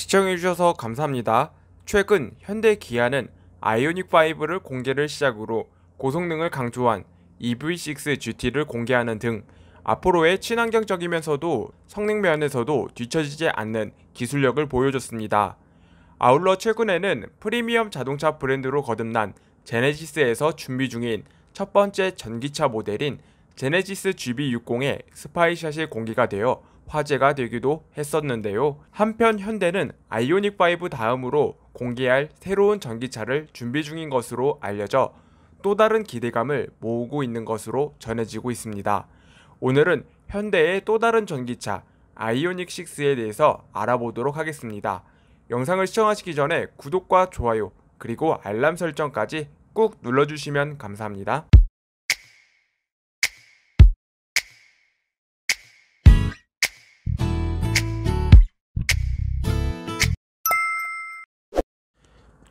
시청해주셔서 감사합니다. 최근 현대 기아는 아이오닉5를 공개를 시작으로 고성능을 강조한 EV6 GT를 공개하는 등 앞으로의 친환경적이면서도 성능 면에서도 뒤처지지 않는 기술력을 보여줬습니다. 아울러 최근에는 프리미엄 자동차 브랜드로 거듭난 제네시스에서 준비 중인 첫 번째 전기차 모델인 제네시스 GB60의 스파이샷이 공개가 되어 화제가 되기도 했었는데요. 한편 현대는 아이오닉5 다음으로 공개할 새로운 전기차를 준비 중인 것으로 알려져 또 다른 기대감을 모으고 있는 것으로 전해지고 있습니다. 오늘은 현대의 또 다른 전기차 아이오닉6에 대해서 알아보도록 하겠습니다. 영상을 시청하시기 전에 구독과 좋아요 그리고 알람 설정까지 꾹 눌러주시면 감사합니다.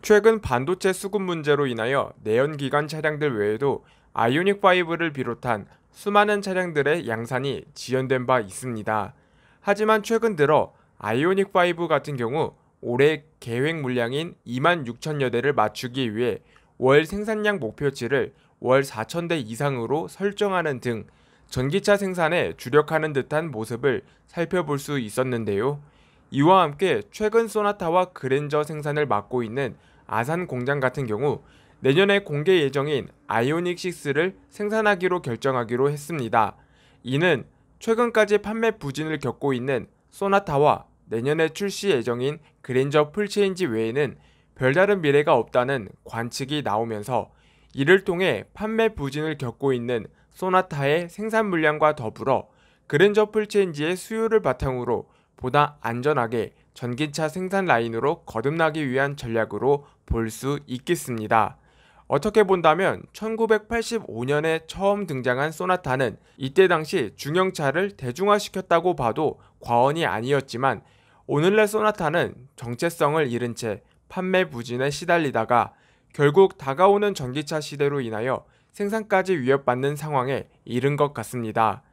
최근 반도체 수급 문제로 인하여 내연기관 차량들 외에도 아이오닉5를 비롯한 수많은 차량들의 양산이 지연된 바 있습니다. 하지만 최근 들어 아이오닉5 같은 경우 올해 계획 물량인 2만 6천여 대를 맞추기 위해 월 생산량 목표치를 월 4천 대 이상으로 설정하는 등 전기차 생산에 주력하는 듯한 모습을 살펴볼 수 있었는데요. 이와 함께 최근 소나타와 그랜저 생산을 맡고 있는 아산 공장 같은 경우 내년에 공개 예정인 아이오닉 6를 생산하기로 결정하기로 했습니다. 이는 최근까지 판매 부진을 겪고 있는 소나타와 내년에 출시 예정인 그랜저 풀체인지 외에는 별다른 미래가 없다는 관측이 나오면서 이를 통해 판매 부진을 겪고 있는 소나타의 생산 물량과 더불어 그랜저 풀체인지의 수요를 바탕으로 보다 안전하게 전기차 생산 라인으로 거듭나기 위한 전략으로 볼 수 있겠습니다. 어떻게 본다면 1985년에 처음 등장한 소나타는 이때 당시 중형차를 대중화시켰다고 봐도 과언이 아니었지만 오늘날 소나타는 정체성을 잃은 채 판매 부진에 시달리다가 결국 다가오는 전기차 시대로 인하여 생산까지 위협받는 상황에 이른 것 같습니다.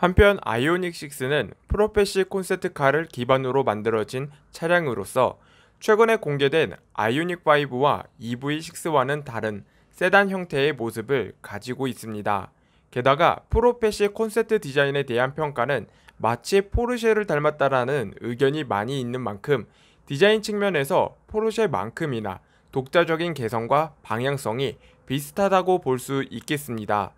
한편 아이오닉 6는 프로페시 콘셉트카를 기반으로 만들어진 차량으로서 최근에 공개된 아이오닉 5와 EV6와는 다른 세단 형태의 모습을 가지고 있습니다. 게다가 프로페시 콘셉트 디자인에 대한 평가는 마치 포르쉐를 닮았다라는 의견이 많이 있는 만큼 디자인 측면에서 포르쉐만큼이나 독자적인 개성과 방향성이 비슷하다고 볼 수 있겠습니다.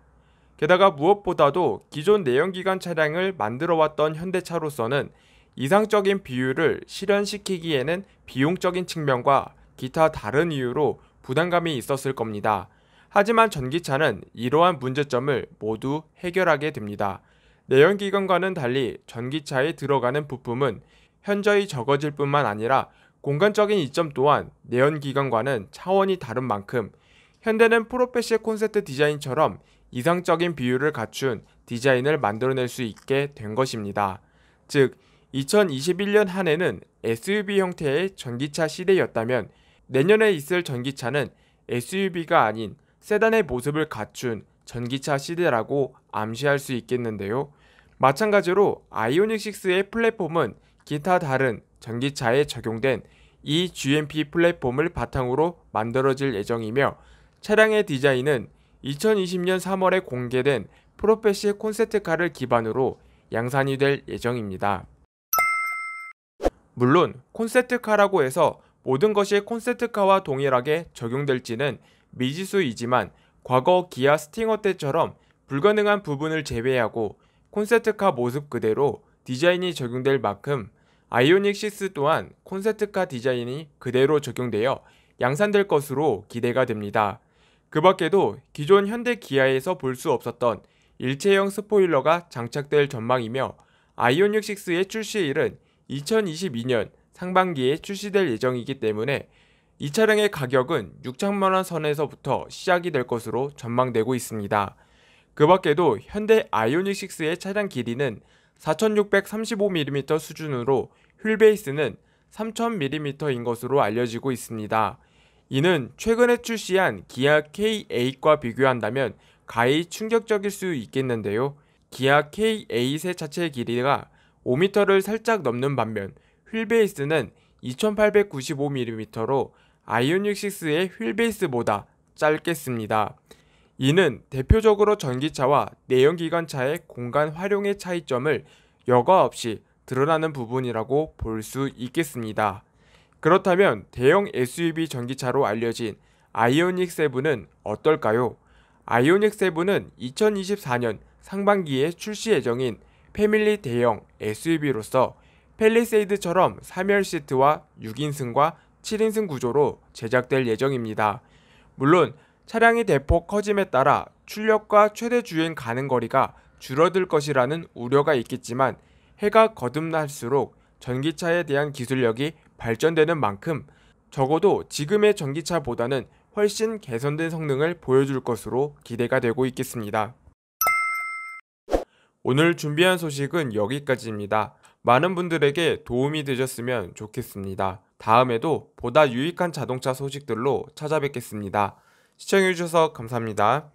게다가 무엇보다도 기존 내연기관 차량을 만들어왔던 현대차로서는 이상적인 비율을 실현시키기에는 비용적인 측면과 기타 다른 이유로 부담감이 있었을 겁니다. 하지만 전기차는 이러한 문제점을 모두 해결하게 됩니다. 내연기관과는 달리 전기차에 들어가는 부품은 현저히 적어질 뿐만 아니라 공간적인 이점 또한 내연기관과는 차원이 다른 만큼 현대는 프로페시 콘셉트 디자인처럼 이상적인 비율을 갖춘 디자인을 만들어낼 수 있게 된 것입니다. 즉, 2021년 한 해는 SUV 형태의 전기차 시대였다면 내년에 있을 전기차는 SUV가 아닌 세단의 모습을 갖춘 전기차 시대라고 암시할 수 있겠는데요. 마찬가지로 아이오닉 6의 플랫폼은 기타 다른 전기차에 적용된 이 e GMP 플랫폼을 바탕으로 만들어질 예정이며 차량의 디자인은 2020년 3월에 공개된 프로페시의 콘셉트카를 기반으로 양산이 될 예정입니다. 물론 콘셉트카라고 해서 모든 것이 콘셉트카와 동일하게 적용될지는 미지수이지만 과거 기아 스팅어 때처럼 불가능한 부분을 제외하고 콘셉트카 모습 그대로 디자인이 적용될 만큼 아이오닉 6 또한 콘셉트카 디자인이 그대로 적용되어 양산될 것으로 기대가 됩니다. 그 밖에도 기존 현대 기아에서 볼 수 없었던 일체형 스포일러가 장착될 전망이며 아이오닉 6의 출시일은 2022년 상반기에 출시될 예정이기 때문에 이 차량의 가격은 6천만원 선에서부터 시작이 될 것으로 전망되고 있습니다. 그 밖에도 현대 아이오닉 6의 차량 길이는 4635mm 수준으로 휠베이스는 3000mm인 것으로 알려지고 있습니다. 이는 최근에 출시한 기아 K8과 비교한다면 가히 충격적일 수 있겠는데요. 기아 K8의 자체 길이가 5m를 살짝 넘는 반면 휠베이스는 2895mm로 아이오닉6의 휠베이스보다 짧겠습니다. 이는 대표적으로 전기차와 내연기관차의 공간 활용의 차이점을 여과 없이 드러나는 부분이라고 볼 수 있겠습니다. 그렇다면 대형 SUV 전기차로 알려진 아이오닉 7은 어떨까요? 아이오닉 7은 2024년 상반기에 출시 예정인 패밀리 대형 SUV로서 펠리세이드처럼 3열 시트와 6인승과 7인승 구조로 제작될 예정입니다. 물론 차량이 대폭 커짐에 따라 출력과 최대 주행 가능 거리가 줄어들 것이라는 우려가 있겠지만 해가 거듭날수록 전기차에 대한 기술력이 발전되는 만큼 적어도 지금의 전기차보다는 훨씬 개선된 성능을 보여줄 것으로 기대가 되고 있겠습니다. 오늘 준비한 소식은 여기까지입니다. 많은 분들에게 도움이 되셨으면 좋겠습니다. 다음에도 보다 유익한 자동차 소식들로 찾아뵙겠습니다. 시청해주셔서 감사합니다.